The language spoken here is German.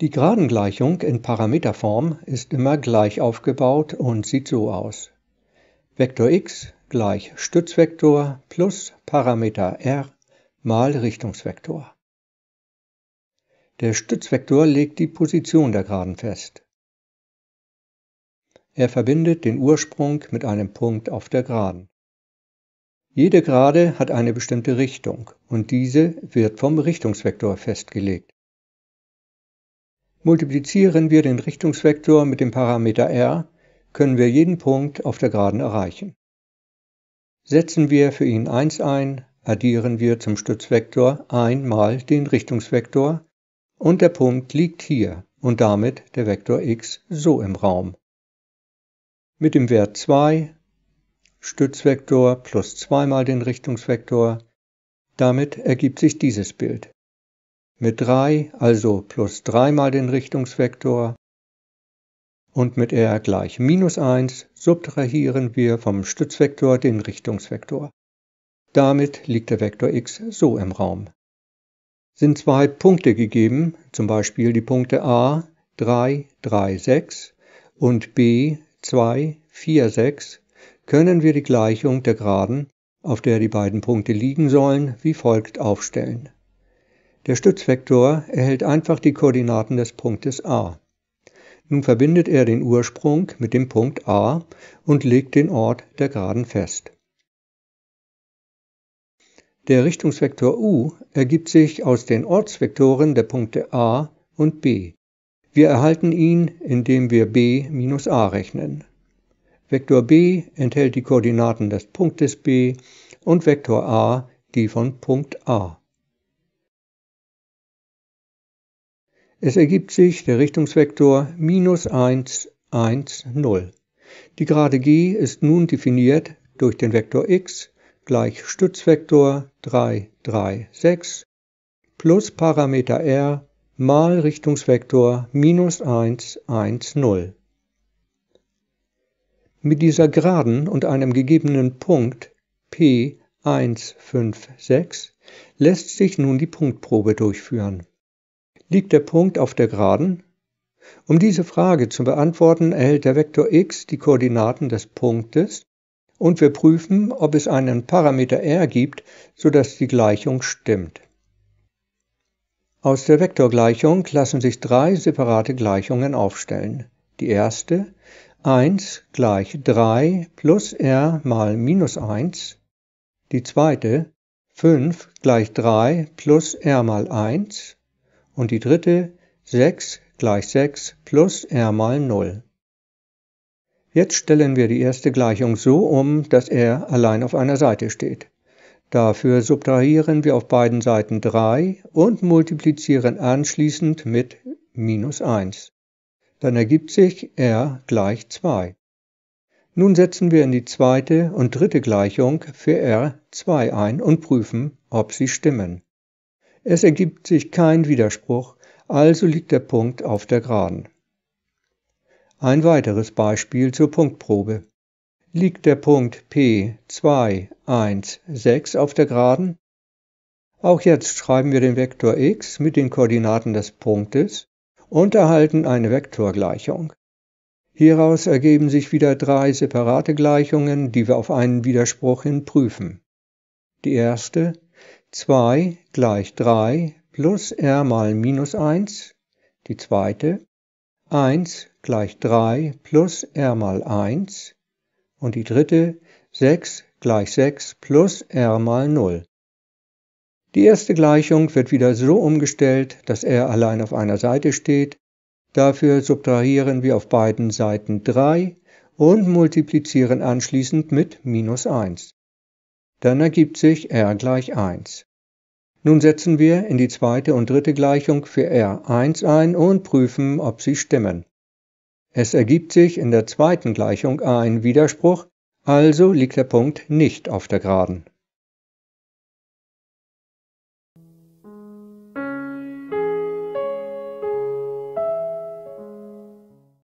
Die Gradengleichung in Parameterform ist immer gleich aufgebaut und sieht so aus. Vektor x gleich Stützvektor plus Parameter r mal Richtungsvektor. Der Stützvektor legt die Position der Geraden fest. Er verbindet den Ursprung mit einem Punkt auf der Geraden. Jede Gerade hat eine bestimmte Richtung und diese wird vom Richtungsvektor festgelegt. Multiplizieren wir den Richtungsvektor mit dem Parameter r, können wir jeden Punkt auf der Geraden erreichen. Setzen wir für ihn 1 ein, addieren wir zum Stützvektor einmal den Richtungsvektor und der Punkt liegt hier und damit der Vektor x so im Raum. Mit dem Wert 2 Stützvektor plus 2 mal den Richtungsvektor, damit ergibt sich dieses Bild mit 3, also plus 3 mal den Richtungsvektor und mit r gleich minus 1 subtrahieren wir vom Stützvektor den Richtungsvektor. Damit liegt der Vektor x so im Raum. Sind zwei Punkte gegeben, zum Beispiel die Punkte a 3, 3, 6 und b 2, 4, 6, können wir die Gleichung der Geraden, auf der die beiden Punkte liegen sollen, wie folgt aufstellen. Der Stützvektor erhält einfach die Koordinaten des Punktes a. Nun verbindet er den Ursprung mit dem Punkt a und legt den Ort der Geraden fest. Der Richtungsvektor u ergibt sich aus den Ortsvektoren der Punkte a und b. Wir erhalten ihn, indem wir b minus a rechnen. Vektor b enthält die Koordinaten des Punktes b und Vektor a die von Punkt a. Es ergibt sich der Richtungsvektor minus 1, 1, 0. Die Gerade G ist nun definiert durch den Vektor x gleich Stützvektor 3, 3, 6 plus Parameter r mal Richtungsvektor minus 1, 1, 0. Mit dieser Geraden und einem gegebenen Punkt P 1, 5, 6 lässt sich nun die Punktprobe durchführen. Liegt der Punkt auf der Geraden? Um diese Frage zu beantworten, erhält der Vektor x die Koordinaten des Punktes und wir prüfen, ob es einen Parameter r gibt, sodass die Gleichung stimmt. Aus der Vektorgleichung lassen sich drei separate Gleichungen aufstellen. Die erste 1 gleich 3 plus r mal minus 1. Die zweite 5 gleich 3 plus r mal 1 und die dritte 6 gleich 6 plus r mal 0. Jetzt stellen wir die erste Gleichung so um, dass r allein auf einer Seite steht. Dafür subtrahieren wir auf beiden Seiten 3 und multiplizieren anschließend mit minus 1. Dann ergibt sich r gleich 2. Nun setzen wir in die zweite und dritte Gleichung für r 2 ein und prüfen, ob sie stimmen. Es ergibt sich kein Widerspruch, also liegt der Punkt auf der Geraden. Ein weiteres Beispiel zur Punktprobe. Liegt der Punkt P 2, 1, 6 auf der Geraden? Auch jetzt schreiben wir den Vektor x mit den Koordinaten des Punktes und erhalten eine Vektorgleichung. Hieraus ergeben sich wieder drei separate Gleichungen, die wir auf einen Widerspruch hin prüfen. Die erste 2 gleich 3 plus r mal minus 1, die zweite, 1 gleich 3 plus r mal 1 und die dritte 6 gleich 6 plus r mal 0. Die erste Gleichung wird wieder so umgestellt, dass r allein auf einer Seite steht. Dafür subtrahieren wir auf beiden Seiten 3 und multiplizieren anschließend mit minus 1. Dann ergibt sich r gleich 1. Nun setzen wir in die zweite und dritte Gleichung für r 1 ein und prüfen, ob sie stimmen. Es ergibt sich in der zweiten Gleichung ein Widerspruch, also liegt der Punkt nicht auf der Geraden.